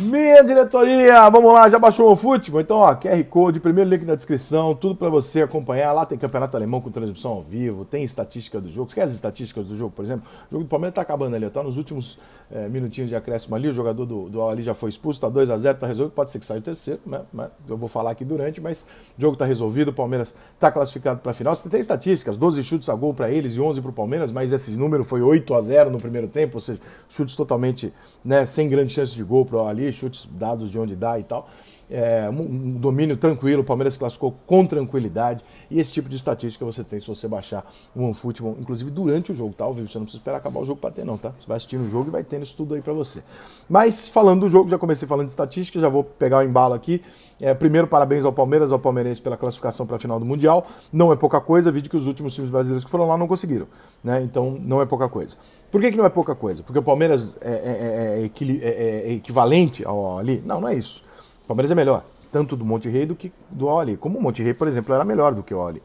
Minha diretoria, vamos lá, já baixou o futebol? Então, ó, QR Code, primeiro link na descrição, tudo para você acompanhar. Lá tem campeonato alemão com transmissão ao vivo, tem estatística do jogo. Você quer as estatísticas do jogo, por exemplo? O jogo do Palmeiras tá acabando ali, tá nos últimos é, minutinhos de acréscimo ali. O jogador do, do ali já foi expulso, tá 2 a 0 tá resolvido. Pode ser que saia o terceiro, né? Eu vou falar aqui durante, mas o jogo tá resolvido, o Palmeiras tá classificado pra final. Você tem estatísticas, 12 chutes a gol para eles e 11 pro Palmeiras, mas esse número foi 8 a 0 no primeiro tempo, ou seja, chutes totalmente, né, sem grande chance de gol pro ali chutes dados de onde dá e tal. É, um domínio tranquilo, o Palmeiras classificou com tranquilidade. E esse tipo de estatística você tem se você baixar o OneFootball, inclusive durante o jogo, tá? você não precisa esperar acabar o jogo para ter, não, tá? Você vai assistindo o jogo e vai tendo isso tudo aí para você. Mas falando do jogo, já comecei falando de estatística, já vou pegar o embalo aqui. É, primeiro, parabéns ao Palmeiras, ao Palmeirense pela classificação para a final do Mundial. Não é pouca coisa, vídeo que os últimos times brasileiros que foram lá não conseguiram, né? Então não é pouca coisa. Por que, que não é pouca coisa? Porque o Palmeiras é, é, é equivalente ao ali? Não, não é isso. Palmeiras é melhor, tanto do Monte Rei do que do Oli. Como o Monte Rei, por exemplo, era melhor do que o Oli.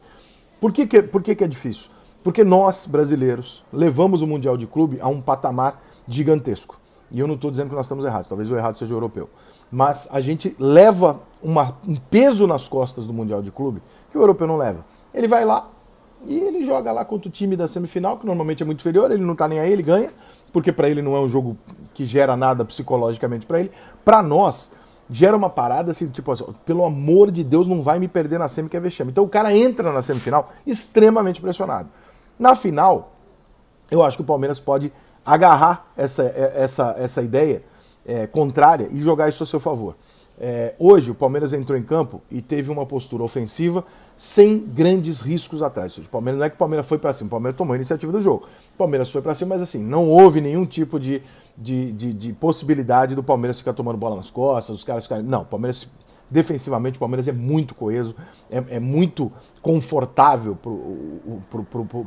Por que, que, por que, que é difícil? Porque nós, brasileiros, levamos o Mundial de Clube a um patamar gigantesco. E eu não estou dizendo que nós estamos errados, talvez o errado seja o europeu. Mas a gente leva uma, um peso nas costas do Mundial de Clube que o europeu não leva. Ele vai lá e ele joga lá contra o time da semifinal, que normalmente é muito inferior, ele não está nem aí, ele ganha, porque para ele não é um jogo que gera nada psicologicamente para ele. Para nós, gera uma parada assim, tipo assim, pelo amor de Deus, não vai me perder na semi que é vexame. Então o cara entra na semifinal extremamente pressionado. Na final, eu acho que o Palmeiras pode agarrar essa, é, essa, essa ideia é, contrária e jogar isso a seu favor. É, hoje o Palmeiras entrou em campo e teve uma postura ofensiva sem grandes riscos atrás. O Palmeiras não é que o Palmeiras foi para cima, o Palmeiras tomou a iniciativa do jogo. O Palmeiras foi para cima, mas assim, não houve nenhum tipo de, de, de, de, possibilidade do Palmeiras ficar tomando bola nas costas, os caras ficarem. Não, o Palmeiras, defensivamente, o Palmeiras é muito coeso, é, é muito confortável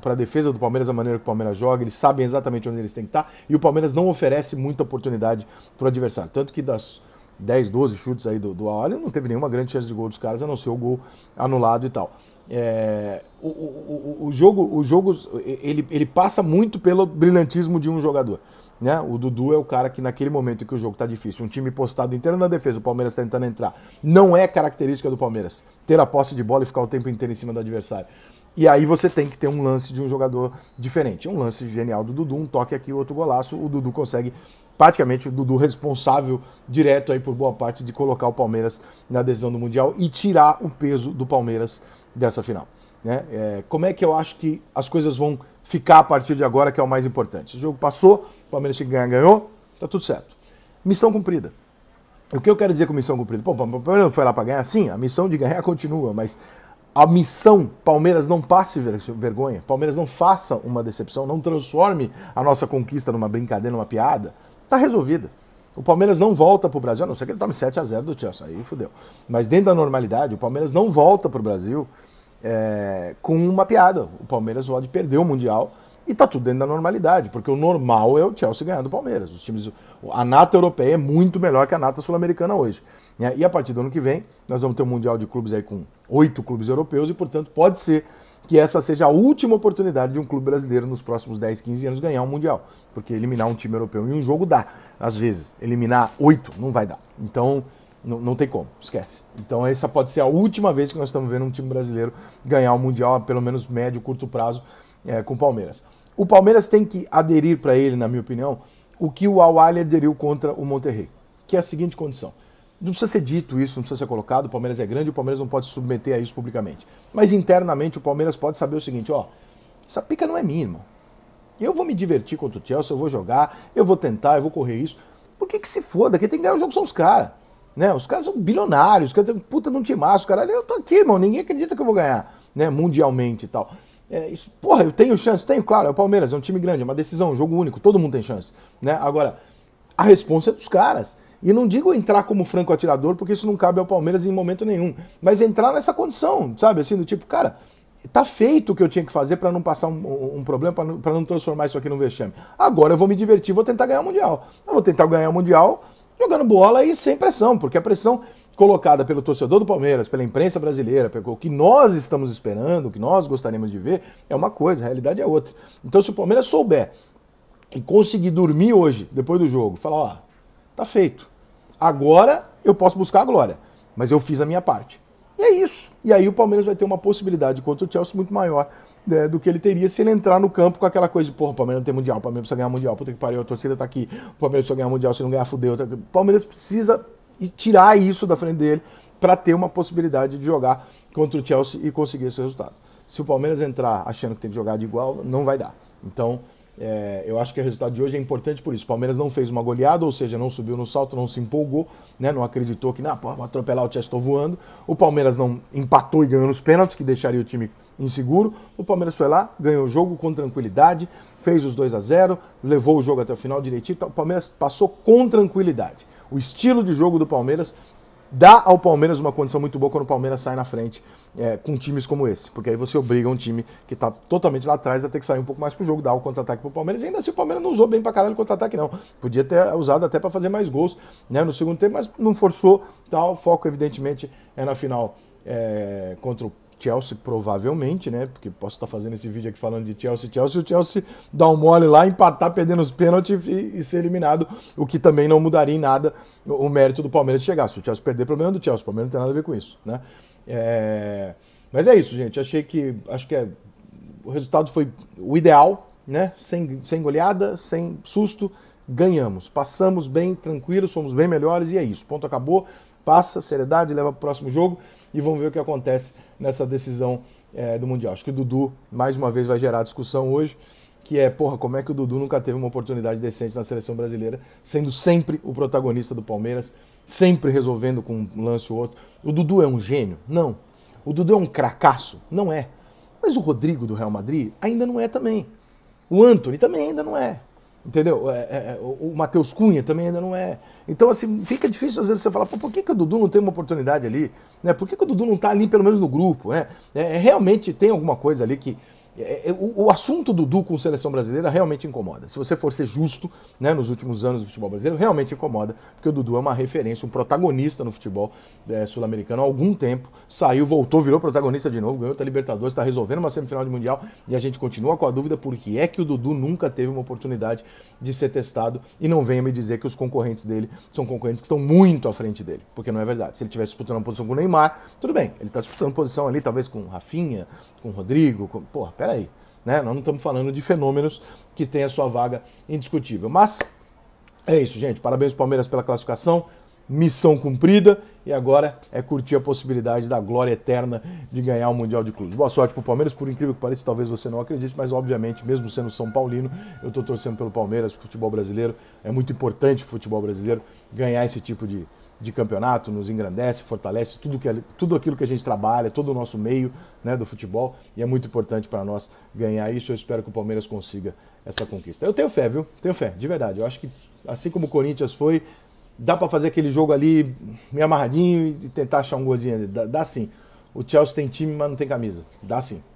para a defesa do Palmeiras, a maneira que o Palmeiras joga, eles sabem exatamente onde eles têm que estar e o Palmeiras não oferece muita oportunidade para o adversário. Tanto que das 10, 12 chutes aí do, do Al não teve nenhuma grande chance de gol dos caras, a não ser o gol anulado e tal. É, o, o, o, jogo, o jogo ele, ele passa muito pelo brilhantismo de um jogador. Né? O Dudu é o cara que naquele momento que o jogo está difícil, um time postado inteiro na defesa, o Palmeiras tá tentando entrar, não é característica do Palmeiras ter a posse de bola e ficar o tempo inteiro em cima do adversário. E aí você tem que ter um lance de um jogador diferente. Um lance genial do Dudu, um toque aqui, outro golaço. O Dudu consegue, praticamente, o Dudu responsável direto aí por boa parte de colocar o Palmeiras na decisão do Mundial e tirar o peso do Palmeiras dessa final. Né? É, como é que eu acho que as coisas vão ficar a partir de agora, que é o mais importante? O jogo passou, o Palmeiras tinha que ganhar, ganhou, tá tudo certo. Missão cumprida. O que eu quero dizer com missão cumprida? Pô, o Palmeiras não foi lá para ganhar? Sim, a missão de ganhar continua, mas a missão Palmeiras não passe vergonha, Palmeiras não faça uma decepção, não transforme a nossa conquista numa brincadeira, numa piada, tá resolvida. O Palmeiras não volta para o Brasil, a não ser que ele tome 7 a 0 do Chelsea, aí fudeu. Mas dentro da normalidade, o Palmeiras não volta para o Brasil é, com uma piada. O Palmeiras pode perder o Mundial e tá tudo dentro da normalidade, porque o normal é o Chelsea ganhar do Palmeiras. Os times, a nata europeia é muito melhor que a nata sul-americana hoje. Né? E a partir do ano que vem, nós vamos ter um Mundial de Clubes aí com oito clubes europeus e, portanto, pode ser que essa seja a última oportunidade de um clube brasileiro nos próximos 10, 15 anos ganhar um Mundial. Porque eliminar um time europeu em um jogo dá, às vezes. Eliminar oito não vai dar. Então, não, não, tem como, esquece. Então essa pode ser a última vez que nós estamos vendo um time brasileiro ganhar o um Mundial, pelo menos médio, curto prazo, é, com o Palmeiras. O Palmeiras tem que aderir para ele, na minha opinião, o que o al aderiu contra o Monterrey, que é a seguinte condição. Não precisa ser dito isso, não precisa ser colocado, o Palmeiras é grande, o Palmeiras não pode se submeter a isso publicamente. Mas internamente o Palmeiras pode saber o seguinte, ó, essa pica não é minha, irmão. Eu vou me divertir contra o Chelsea, eu vou jogar, eu vou tentar, eu vou correr isso. Por que que se foda? Quem tem que ganhar o jogo são os caras. Né? Os caras são bilionários, os caras têm puta de um timaço, caralho, eu tô aqui, irmão, ninguém acredita que eu vou ganhar, né, mundialmente e tal. É, isso, porra, eu tenho chance? Tenho, claro, é o Palmeiras, é um time grande, é uma decisão, um jogo único, todo mundo tem chance. Né? Agora, a resposta é dos caras. E não digo entrar como franco atirador, porque isso não cabe ao Palmeiras em momento nenhum. Mas entrar nessa condição, sabe? Assim, do tipo, cara, tá feito o que eu tinha que fazer para não passar um, um problema, para não, pra não transformar isso aqui num vexame. Agora eu vou me divertir, vou tentar ganhar o Mundial. Eu vou tentar ganhar o Mundial jogando bola e sem pressão, porque a pressão colocada pelo torcedor do Palmeiras, pela imprensa brasileira, o que nós estamos esperando, o que nós gostaríamos de ver, é uma coisa, a realidade é outra. Então, se o Palmeiras souber e conseguir dormir hoje, depois do jogo, falar: ó, tá feito. Agora eu posso buscar a glória, mas eu fiz a minha parte. E é isso. E aí o Palmeiras vai ter uma possibilidade contra o Chelsea muito maior né, do que ele teria se ele entrar no campo com aquela coisa de, porra, o Palmeiras não tem mundial, o Palmeiras precisa ganhar mundial, puta que pariu, a torcida tá aqui, o Palmeiras precisa ganhar mundial, se não ganhar, fudeu. O tá- Palmeiras precisa e tirar isso da frente dele para ter uma possibilidade de jogar contra o Chelsea e conseguir esse resultado. Se o Palmeiras entrar achando que tem que jogar de igual, não vai dar. Então, é, eu acho que o resultado de hoje é importante por isso. O Palmeiras não fez uma goleada, ou seja, não subiu no salto, não se empolgou, né? não acreditou que, não, pô, vou atropelar o Chelsea, estou voando. O Palmeiras não empatou e ganhou nos pênaltis, que deixaria o time inseguro. O Palmeiras foi lá, ganhou o jogo com tranquilidade, fez os 2 a 0, levou o jogo até o final direitinho. O Palmeiras passou com tranquilidade. O estilo de jogo do Palmeiras dá ao Palmeiras uma condição muito boa quando o Palmeiras sai na frente é, com times como esse, porque aí você obriga um time que está totalmente lá atrás a ter que sair um pouco mais pro jogo, dar o contra-ataque pro Palmeiras, e ainda assim o Palmeiras não usou bem pra caralho o contra-ataque não, podia ter usado até para fazer mais gols né, no segundo tempo, mas não forçou, tal, o foco evidentemente é na final é, contra o Chelsea provavelmente, né? Porque posso estar fazendo esse vídeo aqui falando de Chelsea, Chelsea, o Chelsea dá um mole lá, empatar perdendo os pênaltis e, e, ser eliminado, o que também não mudaria em nada o, mérito do Palmeiras de chegar. Se o Chelsea perder, problema é do Chelsea, o Palmeiras não tem nada a ver com isso, né? É... Mas é isso, gente. Achei que acho que é... o resultado foi o ideal, né? Sem, sem goleada, sem susto, ganhamos, passamos bem, tranquilos, fomos bem melhores e é isso. Ponto acabou passa, seriedade, leva para o próximo jogo e vamos ver o que acontece nessa decisão é, do Mundial. Acho que o Dudu, mais uma vez, vai gerar discussão hoje, que é, porra, como é que o Dudu nunca teve uma oportunidade decente na seleção brasileira, sendo sempre o protagonista do Palmeiras, sempre resolvendo com um lance ou outro. O Dudu é um gênio? Não. O Dudu é um cracaço? Não é. Mas o Rodrigo do Real Madrid ainda não é também. O Anthony também ainda não é. Entendeu? É, é, é o Matheus Cunha também ainda não é. Então, assim, fica difícil às vezes você falar, por que, que o Dudu não tem uma oportunidade ali? Né? Por que, que o Dudu não está ali, pelo menos no grupo? Né? É, é realmente tem alguma coisa ali que, é, é, o, assunto Dudu com seleção brasileira realmente incomoda. Se você for ser justo, né, nos últimos anos do futebol brasileiro, realmente incomoda, porque o Dudu é uma referência, um protagonista no futebol é, sul-americano há algum tempo. Saiu, voltou, virou protagonista de novo, ganhou a Libertadores, está resolvendo uma semifinal de Mundial e a gente continua com a dúvida por que é que o Dudu nunca teve uma oportunidade de ser testado e não venha me dizer que os concorrentes dele são concorrentes que estão muito à frente dele, porque não é verdade. Se ele estivesse disputando uma posição com o Neymar, tudo bem, ele está disputando posição ali, talvez com o Rafinha, com o Rodrigo, com. Porra, Peraí, né? Nós não estamos falando de fenômenos que têm a sua vaga indiscutível. Mas é isso, gente. Parabéns Palmeiras pela classificação. Missão cumprida e agora é curtir a possibilidade da glória eterna de ganhar o Mundial de Clubes. Boa sorte para o Palmeiras, por incrível que pareça, talvez você não acredite, mas obviamente, mesmo sendo São Paulino, eu estou torcendo pelo Palmeiras, futebol brasileiro. É muito importante o futebol brasileiro ganhar esse tipo de, de campeonato, nos engrandece, fortalece tudo, que, tudo aquilo que a gente trabalha, todo o nosso meio né, do futebol. E é muito importante para nós ganhar isso. Eu espero que o Palmeiras consiga essa conquista. Eu tenho fé, viu? Tenho fé, de verdade. Eu acho que, assim como o Corinthians foi, dá para fazer aquele jogo ali meio amarradinho e tentar achar um golzinho ali. Dá, dá sim. O Chelsea tem time, mas não tem camisa. Dá sim.